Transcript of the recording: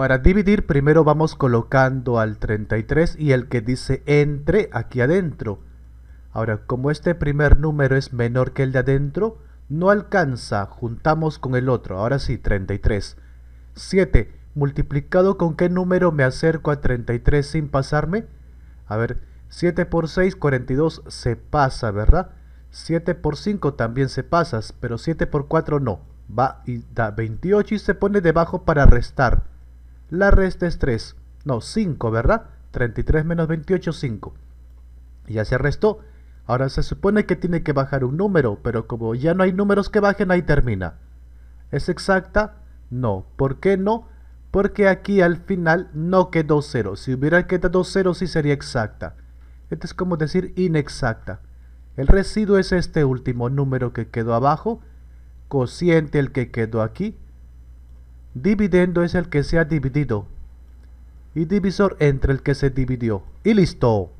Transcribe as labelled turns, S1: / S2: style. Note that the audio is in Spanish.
S1: Para dividir primero vamos colocando al 33 y el que dice entre aquí adentro. Ahora, como este primer número es menor que el de adentro, no alcanza, juntamos con el otro, ahora sí, 33. 7. ¿Multiplicado con qué número me acerco a 33 sin pasarme? A ver, 7 por 6, 42 se pasa, ¿verdad? 7 por 5 también se pasa, pero 7 por 4 no. Va y da 28 y se pone debajo para restar. La resta es 3. No, 5, ¿verdad? 33 menos 28, 5. Ya se restó. Ahora se supone que tiene que bajar un número, pero como ya no hay números que bajen, ahí termina. ¿Es exacta? No. ¿Por qué no? Porque aquí al final no quedó 0. Si hubiera quedado 0, sí sería exacta. Esto es como decir inexacta. El residuo es este último número que quedó abajo, cociente el que quedó aquí, Dividendo es el que se ha dividido. Y divisor entre el que se dividió. Y listo.